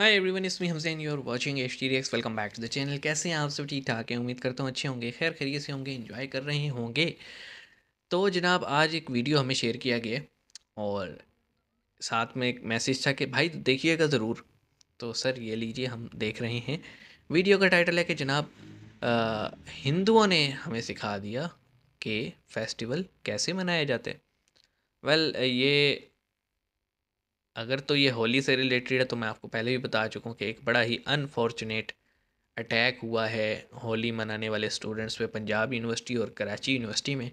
हाय everyone इसमें हमसे and you are watching H T welcome back to the channel कैसे हैं आप सब ठीक ठाक हैं उम्मीद करता हूँ अच्छे होंगे खैर खरीय से होंगे इन्जॉय कर रहे होंगे तो जनाब आज एक वीडियो हमें शेयर किया गया और साथ में एक मैसेज था कि भाई देखिएगा ज़रूर तो सर ये लीजिए हम देख रहे हैं वीडियो का टाइटल है कि जनाब हिंदुओं ने हमें सिखा दिया कि फेस्टिवल कैसे मनाया जाते वेल well, ये अगर तो ये होली से रिलेटेड है तो मैं आपको पहले भी बता चुका हूँ कि एक बड़ा ही अनफॉर्चुनेट अटैक हुआ है होली मनाने वाले स्टूडेंट्स पे पंजाब यूनिवर्सिटी और कराची यूनिवर्सिटी में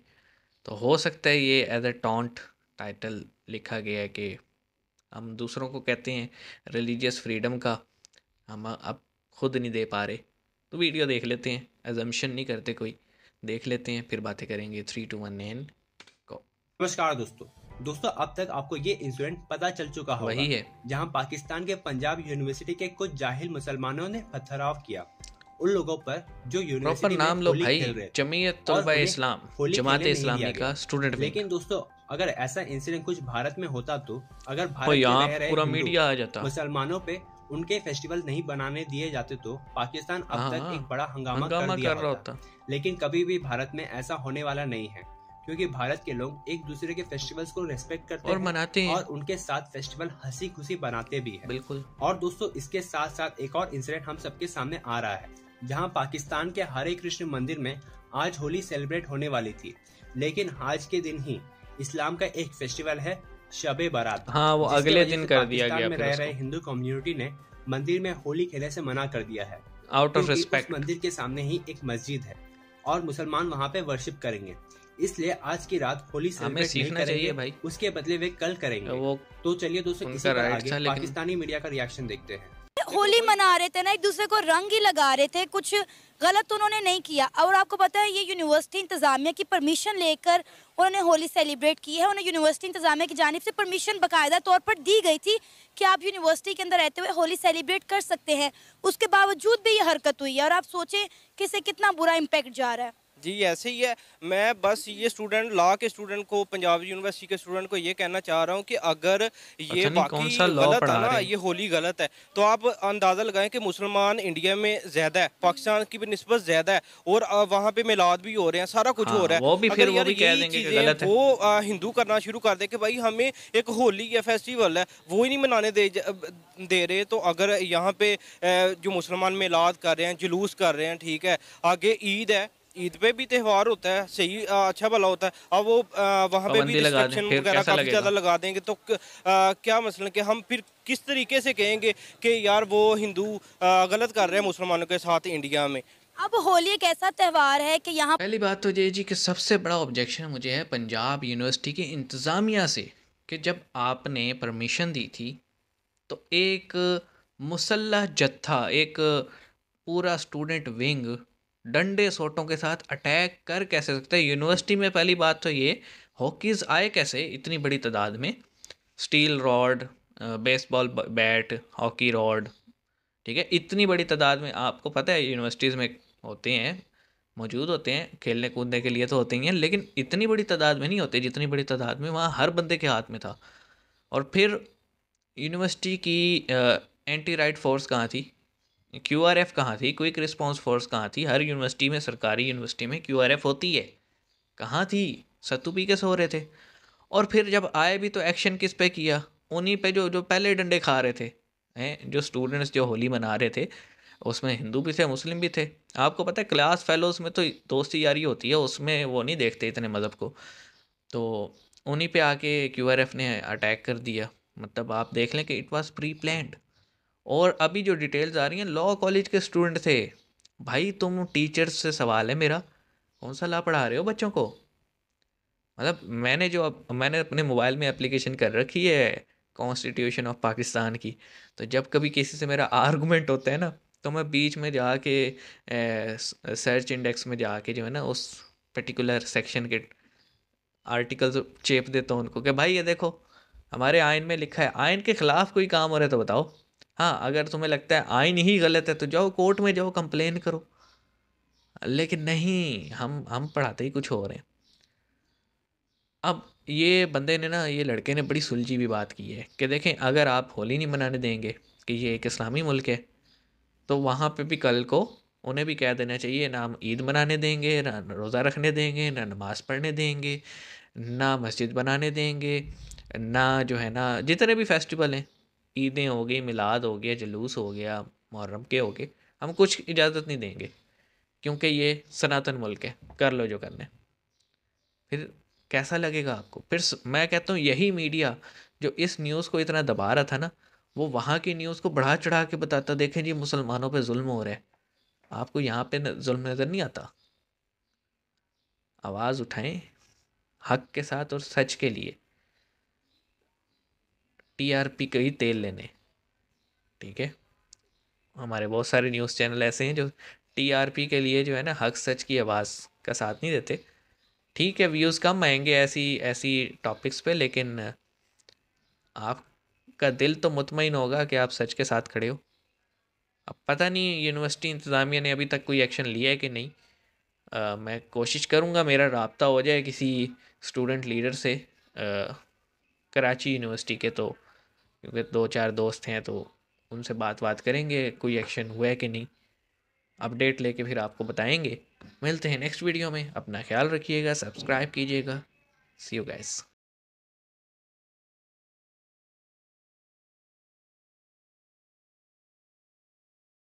तो हो सकता है ये एज अ टॉन्ट टाइटल लिखा गया है कि हम दूसरों को कहते हैं रिलीजियस फ्रीडम का हम अब खुद नहीं दे पा रहे तो वीडियो देख लेते हैं एजम्पन नहीं करते कोई देख लेते हैं फिर बातें करेंगे थ्री टू वन नाइन को नमस्कार दोस्तों दोस्तों अब तक आपको ये इंसिडेंट पता चल चुका होगा वही है जहां पाकिस्तान के पंजाब यूनिवर्सिटी के कुछ जाहिल मुसलमानों ने पथराव किया उन लोगों पर जो यूनिवर्सिटी नाम लो भाई जमीयत इस्लाम जमात इस्लामी का स्टूडेंट लेकिन दोस्तों अगर ऐसा इंसिडेंट कुछ भारत में होता तो अगर भारत पूरा मीडिया आ जाता मुसलमानों पे उनके फेस्टिवल नहीं बनाने दिए जाते तो पाकिस्तान अब हाँ, तक हाँ। एक बड़ा हंगामा, हंगामा कर, दिया कर रहा होता लेकिन कभी भी भारत में ऐसा होने वाला नहीं है क्योंकि भारत के लोग एक दूसरे के फेस्टिवल्स को रेस्पेक्ट करते और हैं मनाते हैं और उनके साथ फेस्टिवल हंसी खुशी बनाते भी हैं बिल्कुल और दोस्तों इसके साथ साथ एक और इंसिडेंट हम सबके सामने आ रहा है जहां पाकिस्तान के हरे कृष्ण मंदिर में आज होली सेलिब्रेट होने वाली थी लेकिन आज के दिन ही इस्लाम का एक फेस्टिवल है शब बारात हाँ वो अगले दिन कर दिया गया में रह रहे हिंदू कम्युनिटी ने मंदिर में होली खेलने से मना कर दिया है आउट ऑफ रिस्पेक्ट मंदिर के सामने ही एक मस्जिद है और मुसलमान वहाँ पे वर्शिप करेंगे इसलिए आज की रात होली हमें सीखना चाहिए भाई उसके बदले वे कल करेंगे वो तो चलिए दोस्तों इसी पर आगे पाकिस्तानी मीडिया का रिएक्शन देखते हैं होली मना रहे थे ना एक दूसरे को रंग ही लगा रहे थे कुछ गलत उन्होंने नहीं किया और आपको पता है ये यूनिवर्सिटी इंतज़ामिया की परमिशन लेकर उन्होंने होली सेलिब्रेट की है उन्हें यूनिवर्सिटी इंतज़ामिया की जानब से परमिशन बाकायदा तौर पर दी गई थी कि आप यूनिवर्सिटी के अंदर रहते हुए होली सेलिब्रेट कर सकते हैं उसके बावजूद भी ये हरकत हुई है और आप सोचें कि इसे कितना बुरा इम्पेक्ट जा रहा है जी ऐसे ही है मैं बस ये स्टूडेंट लॉ के स्टूडेंट को पंजाब यूनिवर्सिटी के स्टूडेंट को ये कहना चाह रहा हूँ कि अगर ये अच्छा, बाकी गलत है ना ये होली गलत है तो आप अंदाज़ा लगाएं कि मुसलमान इंडिया में ज़्यादा है पाकिस्तान की भी नस्बत ज़्यादा है और वहाँ पे मिलाद भी हो रहे हैं सारा कुछ हाँ, हो रहा है वो भी फिर वो वो हिंदू करना शुरू कर दे कि भाई हमें एक होली या फेस्टिवल है वो ही नहीं मनाने दे दे रहे तो अगर यहाँ पे जो मुसलमान मिलाद कर रहे हैं जुलूस कर रहे हैं ठीक है आगे ईद है ईद पे भी त्यौहार होता है सही अच्छा भला होता है और वो वहाँ पे भी वगैरह काफ़ी ज़्यादा लगा देंगे तो क्या मसला कि हम फिर किस तरीके से कहेंगे कि यार वो हिंदू गलत कर रहे हैं मुसलमानों के साथ इंडिया में अब होली एक ऐसा त्यौहार है कि यहाँ पहली बात तो ये जी कि सबसे बड़ा ऑब्जेक्शन मुझे है पंजाब यूनिवर्सिटी के इंतज़ामिया से कि जब आपने परमिशन दी थी तो एक मुसल्ला जत्था एक पूरा स्टूडेंट विंग डंडे सोटों के साथ अटैक कर कैसे सकते हैं यूनिवर्सिटी में पहली बात तो ये हॉकीज़ आए कैसे इतनी बड़ी तादाद में steel rod baseball bat hockey rod ठीक है इतनी बड़ी तादाद में आपको पता है यूनिवर्सिटीज़ में होते हैं मौजूद होते हैं खेलने कूदने के लिए तो होते ही हैं लेकिन इतनी बड़ी तादाद में नहीं होते जितनी बड़ी तादाद में वहाँ हर बंदे के हाथ में था और फिर यूनिवर्सिटी की एंटी राइट फोर्स कहाँ थी क्यू आर एफ कहाँ थी क्विक रिस्पॉन्स फोर्स कहाँ थी हर यूनिवर्सिटी में सरकारी यूनिवर्सिटी में क्यू आर एफ होती है कहाँ थी सत्तू पी के सो रहे थे और फिर जब आए भी तो एक्शन किस पे किया उन्हीं पे जो जो पहले डंडे खा रहे थे हैं जो स्टूडेंट्स जो होली मना रहे थे उसमें हिंदू भी थे मुस्लिम भी थे आपको पता है क्लास फेलोज में तो दोस्ती यारी होती है उसमें वो नहीं देखते इतने मज़हब को तो उन्हीं पे आके क्यू आर एफ़ ने अटैक कर दिया मतलब आप देख लें कि इट वॉज़ प्री प्लैंड और अभी जो डिटेल्स आ रही हैं लॉ कॉलेज के स्टूडेंट थे भाई तुम टीचर्स से सवाल है मेरा कौन सा ला पढ़ा रहे हो बच्चों को मतलब मैंने जो अब मैंने अपने मोबाइल में एप्लीकेशन कर रखी है कॉन्स्टिट्यूशन ऑफ पाकिस्तान की तो जब कभी किसी से मेरा आर्गूमेंट होता है ना तो मैं बीच में जाके सर्च इंडेक्स में जाके जो है ना उस पर्टिकुलर सेक्शन के आर्टिकल चेप देता हूँ उनको कि भाई ये देखो हमारे आयन में लिखा है आयन के ख़िलाफ़ कोई काम हो रहा है तो बताओ हाँ अगर तुम्हें लगता है आइन ही गलत है तो जाओ कोर्ट में जाओ कंप्लेन करो लेकिन नहीं हम हम पढ़ाते ही कुछ और हैं अब ये बंदे ने ना ये लड़के ने बड़ी सुलझी हुई बात की है कि देखें अगर आप होली नहीं मनाने देंगे कि ये एक इस्लामी मुल्क है तो वहाँ पे भी कल को उन्हें भी कह देना चाहिए ना हम ईद मनाने देंगे ना रोज़ा रखने देंगे ना नमाज़ पढ़ने देंगे ना मस्जिद बनाने देंगे ना जो है ना जितने भी फेस्टिवल हैं ईदें हो गई मिलाद हो गया जलूस हो गया मुहर्रम के हो गए हम कुछ इजाज़त नहीं देंगे क्योंकि ये सनातन मुल्क है कर लो जो करना है फिर कैसा लगेगा आपको फिर मैं कहता हूँ यही मीडिया जो इस न्यूज़ को इतना दबा रहा था ना वो वहाँ की न्यूज़ को बढ़ा चढ़ा के बताता देखें जी मुसलमानों पे जुल्म हो रहा है आपको यहाँ पे जुल्म नज़र नहीं आता आवाज़ उठाएं हक के साथ और सच के लिए टीआरपी के ही तेल लेने ठीक है हमारे बहुत सारे न्यूज़ चैनल ऐसे हैं जो टीआरपी के लिए जो है ना हक सच की आवाज़ का साथ नहीं देते ठीक है व्यूज़ कम आएंगे ऐसी ऐसी टॉपिक्स पे लेकिन आपका दिल तो मुतमिन होगा कि आप सच के साथ खड़े हो अब पता नहीं यूनिवर्सिटी इंतज़ामिया ने अभी तक कोई एक्शन लिया है कि नहीं आ, मैं कोशिश करूँगा मेरा रबता हो जाए किसी स्टूडेंट लीडर से आ, कराची यूनिवर्सिटी के तो क्योंकि दो चार दोस्त हैं तो उनसे बात बात करेंगे कोई एक्शन हुआ है कि नहीं अपडेट लेके फिर आपको बताएंगे मिलते हैं नेक्स्ट वीडियो में अपना ख्याल रखिएगा सब्सक्राइब कीजिएगा सी यू गाइस